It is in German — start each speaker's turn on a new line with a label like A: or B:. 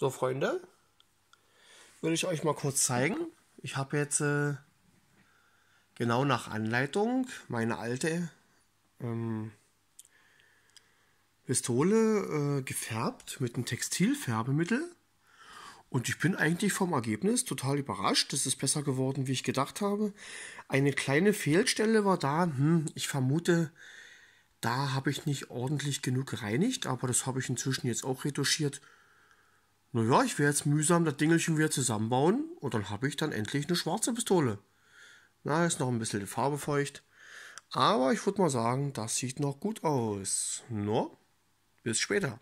A: So, Freunde,
B: würde ich euch mal kurz zeigen. Ich habe jetzt äh, genau nach Anleitung meine alte ähm, Pistole äh, gefärbt mit einem Textilfärbemittel. Und ich bin eigentlich vom Ergebnis total überrascht. Es ist besser geworden, wie ich gedacht habe. Eine kleine Fehlstelle war da. Hm, ich vermute, da habe ich nicht ordentlich genug gereinigt, aber das habe ich inzwischen jetzt auch retuschiert. Naja, ich werde jetzt mühsam das Dingelchen wieder zusammenbauen und dann habe ich dann endlich eine schwarze Pistole. Na, ist noch ein bisschen die Farbe feucht. Aber ich würde mal sagen, das sieht noch gut aus. Nur, bis später.